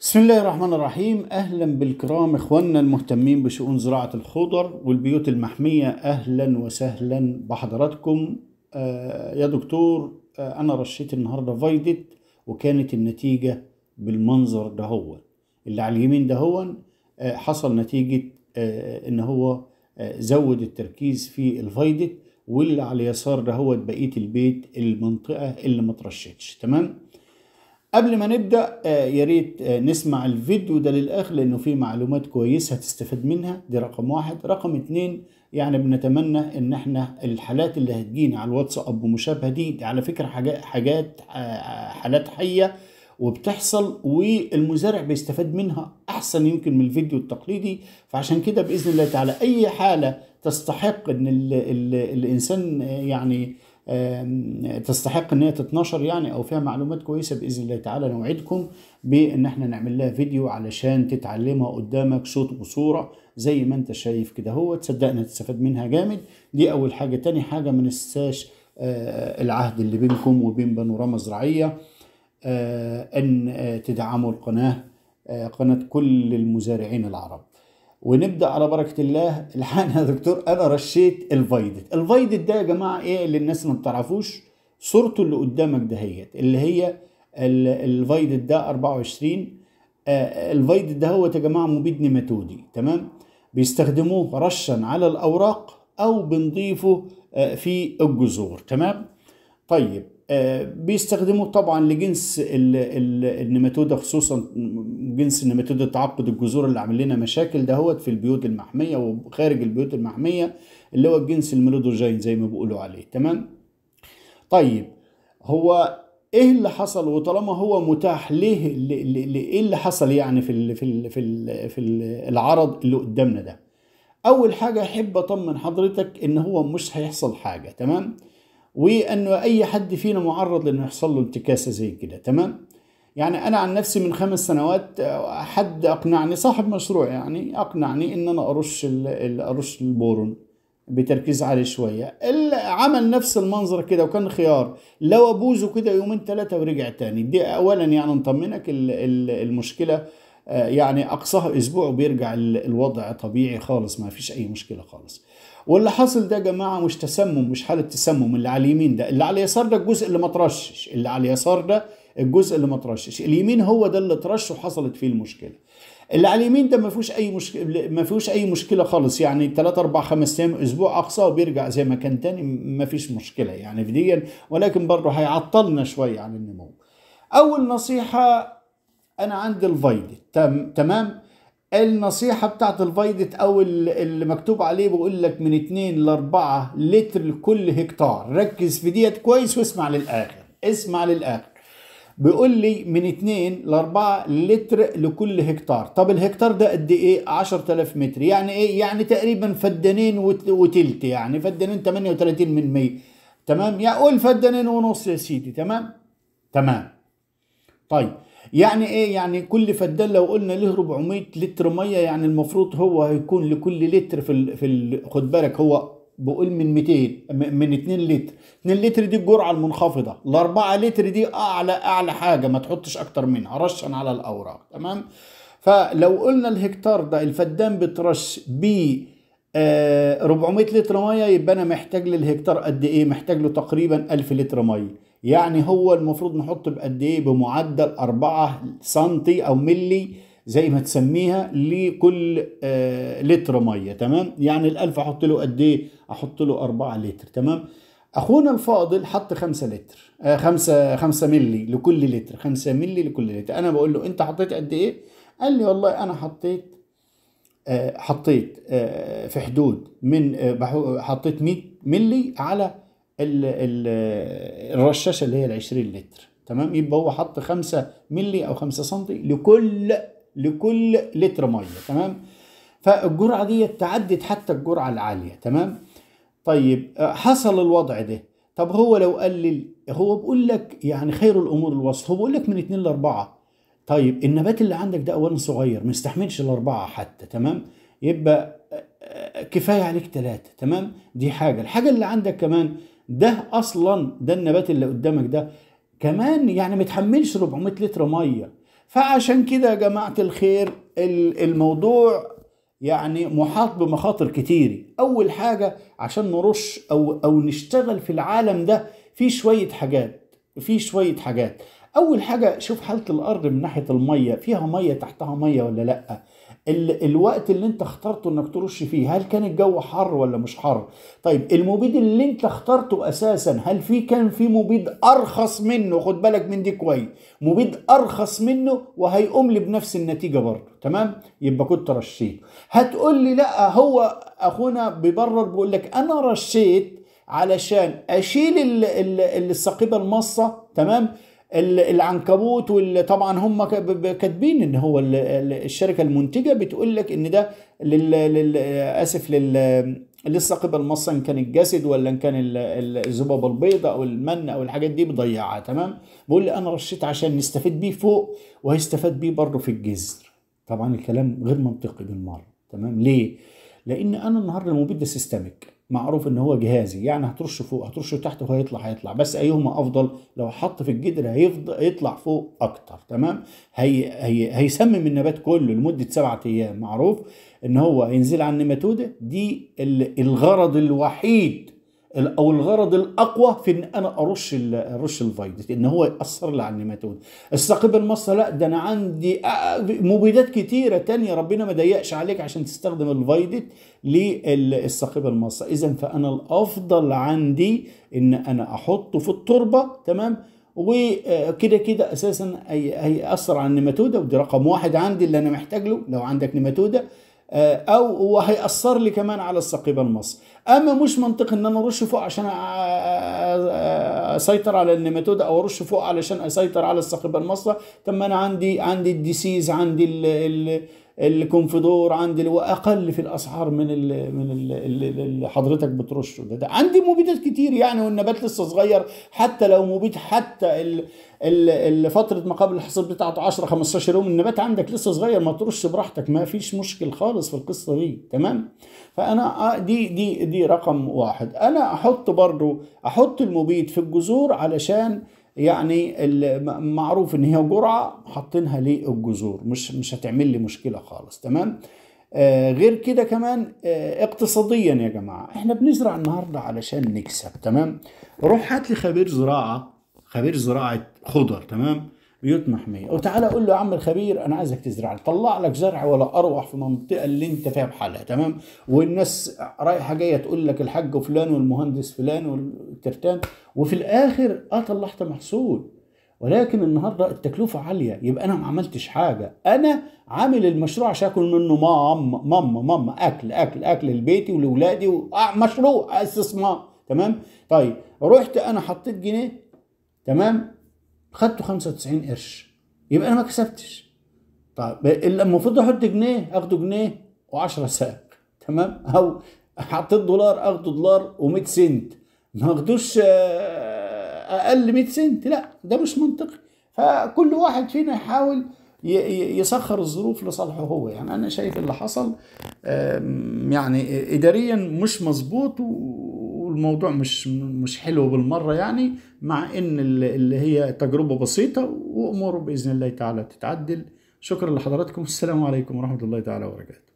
بسم الله الرحمن الرحيم اهلا بالكرام اخواننا المهتمين بشؤون زراعه الخضر والبيوت المحميه اهلا وسهلا بحضراتكم آه يا دكتور آه انا رشيت النهارده فايدت وكانت النتيجه بالمنظر ده هو اللي على اليمين ده هو آه حصل نتيجه آه، ان هو آه، زود التركيز في الفايدت واللي على اليسار ده هو بقيه البيت المنطقه اللي ما ترشتش تمام قبل ما نبدأ آه، يا ريت آه، نسمع الفيديو ده للآخر لأنه فيه معلومات كويسة هتستفاد منها دي رقم واحد رقم اتنين يعني بنتمنى ان احنا الحالات اللي هتجينا على الواتساب مشابهة دي, دي على فكرة حاجات آه، حالات حية وبتحصل والمزارع بيستفاد منها احسن يمكن من الفيديو التقليدي فعشان كده باذن الله تعالى اي حاله تستحق ان الـ الـ الانسان يعني تستحق ان هي تتنشر يعني او فيها معلومات كويسه باذن الله تعالى نوعدكم بان احنا نعمل لها فيديو علشان تتعلمها قدامك صوت وصوره زي ما انت شايف كده هو تصدقنا تستفاد منها جامد دي اول حاجه تاني حاجه ما ننساش آه، العهد اللي بينكم وبين بانوراما زراعيه آه، ان آه، تدعموا القناه قناه كل المزارعين العرب ونبدا على بركه الله الحقنا يا دكتور انا رشيت الفايدت الفايدت ده يا جماعه ايه للناس الناس ما بتعرفوش صورته اللي قدامك دهيت اللي هي الفايدت ده 24 آه، الفايدت ده هو يا جماعه مبيد نيماتودي تمام بيستخدموه رشا على الاوراق او بنضيفه آه، في الجذور تمام طيب بيستخدموه طبعا لجنس النيماتودا خصوصا جنس النيماتودا تعقد الجذور اللي عامل لنا مشاكل دهوت في البيوت المحميه وخارج البيوت المحميه اللي هو الجنس الميلودوجين زي ما بيقولوا عليه تمام طيب هو ايه اللي حصل وطالما هو متاح ليه ايه اللي حصل يعني في الـ في الـ في, الـ في العرض اللي قدامنا ده اول حاجه احب اطمن حضرتك ان هو مش هيحصل حاجه تمام وانه اي حد فينا معرض لانه يحصل له انتكاسه زي كده تمام يعني انا عن نفسي من خمس سنوات حد اقنعني صاحب مشروع يعني اقنعني ان انا ارش ارش البورون بتركيز عالي شوية عمل نفس المنظر كده وكان خيار لو أبوزه كده يومين ثلاثة ورجع تاني دي أولا يعني نطمنك المشكلة آه، يعني اقصاها اسبوع وبيرجع الوضع طبيعي خالص ما فيش اي مشكله خالص واللي حاصل ده يا جماعه مش تسمم مش حاله تسمم اللي على اليمين ده اللي على اليسار ده الجزء اللي ما ترشش اللي على اليسار ده الجزء اللي ما ترشش اليمين هو ده اللي ترش وحصلت فيه المشكله اللي على اليمين ده ما فيهوش اي مشكله ما فيهوش اي مشكله خالص يعني 3 4 5 ايام اسبوع اقصى وبيرجع زي ما كان تاني ما فيش مشكله يعني في دي ولكن برضه هيعطلنا شويه عن النمو اول نصيحه انا عندي الفايدت تم تمام النصيحة بتاعت الفايدت او اللي مكتوب عليه بقول لك من 2 ل 4 لتر لكل هكتار ركز في ديت كويس واسمع للاخر اسمع للاخر بيقول لي من 2 ل 4 لتر لكل هكتار طب الهكتار ده قد ايه 10000 متر يعني ايه يعني تقريبا فدانين وتلت يعني فدانين 38 من 100 تمام يعني قول فدانين ونص يا سيدي تمام تمام طيب يعني ايه يعني كل فدان لو قلنا له 400 لتر ميه يعني المفروض هو هيكون لكل لتر في في ال... خد بالك هو بقول من 200 من 2 لتر 2 لتر دي الجرعه المنخفضه ال 4 لتر دي اعلى اعلى حاجه ما تحطش اكتر منها رشا على الاوراق تمام فلو قلنا الهكتار ده الفدان بترش بيه 400 آه، لتر ميه يبقى انا محتاج للهكتار قد ايه محتاج له تقريبا 1000 لتر ميه يعني هو المفروض نحط بقد ايه بمعدل 4 سنتي او ملي زي ما تسميها لكل آه، لتر ميه تمام يعني ال1000 احط له قد ايه احط له 4 لتر تمام اخونا الفاضل حط 5 لتر 5 آه، 5 ملي لكل لتر 5 ملي لكل لتر انا بقول له انت حطيت قد ايه قال لي والله انا حطيت آه، حطيت آه، في حدود من آه، حطيت 100 ملي على الرشاشه اللي هي ال 20 لتر تمام يبقى هو حط 5 ملي او 5 سم لكل لكل لتر ميه تمام فالجرعه دي تعدت حتى الجرعه العاليه تمام طيب حصل الوضع ده طب هو لو قلل هو بيقول لك يعني خير الامور الوسط هو بيقول لك من 2 ل 4 طيب النبات اللي عندك ده اولا صغير ما يستحملش الاربعه حتى تمام يبقى آه، كفايه عليك ثلاثه تمام دي حاجه الحاجه اللي عندك كمان ده اصلا ده النبات اللي قدامك ده كمان يعني ما يتحملش 400 لتر ميه فعشان كده يا جماعه الخير الموضوع يعني محاط بمخاطر كتير اول حاجه عشان نرش او او نشتغل في العالم ده في شويه حاجات في شويه حاجات اول حاجه شوف حاله الارض من ناحيه الميه فيها ميه تحتها ميه ولا لا ال... الوقت اللي انت اخترته انك ترش فيه هل كان الجو حر ولا مش حر طيب المبيد اللي انت اخترته اساسا هل في كان في مبيد ارخص منه خد بالك من دي كويس مبيد ارخص منه وهيقوم لي بنفس النتيجه برضه تمام يبقى كنت رشيت هتقول لي لا هو اخونا بيبرر بيقول لك انا رشيت علشان اشيل الثقيبه السقيبه المصه تمام العنكبوت واللي طبعا هم كاتبين ان هو الشركه المنتجه بتقول لك ان ده لل اسف لل للثقب ان كان الجسد ولا ان كان الذبابه البيضاء او المن او الحاجات دي بضيعها تمام بيقول لي انا رشيت عشان نستفيد بيه فوق وهيستفاد بيه برضه في الجذر طبعا الكلام غير منطقي بالمره تمام ليه لان انا النهارده المبيد ده سيستمك معروف ان هو جهازي يعني هترش فوق هترش تحت وهيطلع هيطلع بس ايهما افضل لو حط في الجدر هيفضل يطلع فوق اكتر تمام هي هي هيسمم النبات كله لمده سبعة ايام معروف ان هو ينزل على النيماتوده دي الغرض الوحيد او الغرض الاقوى في ان انا ارش ارش الفيروس ان هو ياثر لي على النيماتود الثقيب المصري لا ده انا عندي آه، مبيدات كتيره تانية ربنا ما ضيقش عليك عشان تستخدم الفيدت للثقيب المصري اذا فانا الافضل عندي ان انا احطه في التربه تمام وكده كده اساسا هيأثر على النيماتوده ودي رقم واحد عندي اللي انا محتاج له لو عندك نيماتوده آه، او وهيأثر لي كمان على الثقيب المصري اما مش منطقي ان انا ارش فوق عشان اسيطر على النيماتود او ارش فوق علشان اسيطر على الصاخبه المصرى طب ما انا عندي عندي الديسيز عندي ال ال الكونفدور عندي واقل في الاسعار من الـ من الـ اللي حضرتك بترشه ده, ده عندي مبيدات كتير يعني والنبات لسه صغير حتى لو مبيد حتى اللي فتره ما قبل الحصاد بتاعته 10 15 يوم النبات عندك لسه صغير ما ترش براحتك ما فيش مشكل خالص في القصه دي تمام فانا آه، دي دي دي دي رقم واحد انا احط برضو احط المبيد في الجذور علشان يعني معروف ان هي جرعه حاطينها للجذور مش مش هتعمل لي مشكله خالص تمام آه غير كده كمان آه اقتصاديا يا جماعه احنا بنزرع النهارده علشان نكسب تمام روح هات لي خبير زراعه خبير زراعه خضر تمام بيوت محميه وتعالى قول له يا عم الخبير انا عايزك تزرع لي طلع لك زرع ولا اروح في المنطقه اللي انت فيها بحالها تمام والناس رايحه جايه تقول لك الحاج فلان والمهندس فلان والترتان وفي الاخر اه طلعت محصول ولكن النهارده التكلفه عاليه يبقى انا ما عملتش حاجه انا عامل المشروع عشان اكل منه مام مام مام اكل اكل اكل لبيتي ولاولادي آه، مشروع استثمار تمام طيب رحت انا حطيت جنيه تمام خدته 95 قرش يبقى انا ما كسبتش طب لما المفروض احط جنيه اخده جنيه و10 ساق تمام او حطيت دولار اخده دولار و100 سنت ما اخدوش آه، اقل 100 سنت لا ده مش منطقي فكل واحد فينا يحاول يسخر الظروف لصالحه هو يعني انا شايف اللي حصل يعني اداريا مش مظبوط و الموضوع مش مش حلو بالمره يعني مع ان اللي هي تجربه بسيطه واموره باذن الله تعالى تتعدل شكرا لحضراتكم السلام عليكم ورحمه الله تعالى وبركاته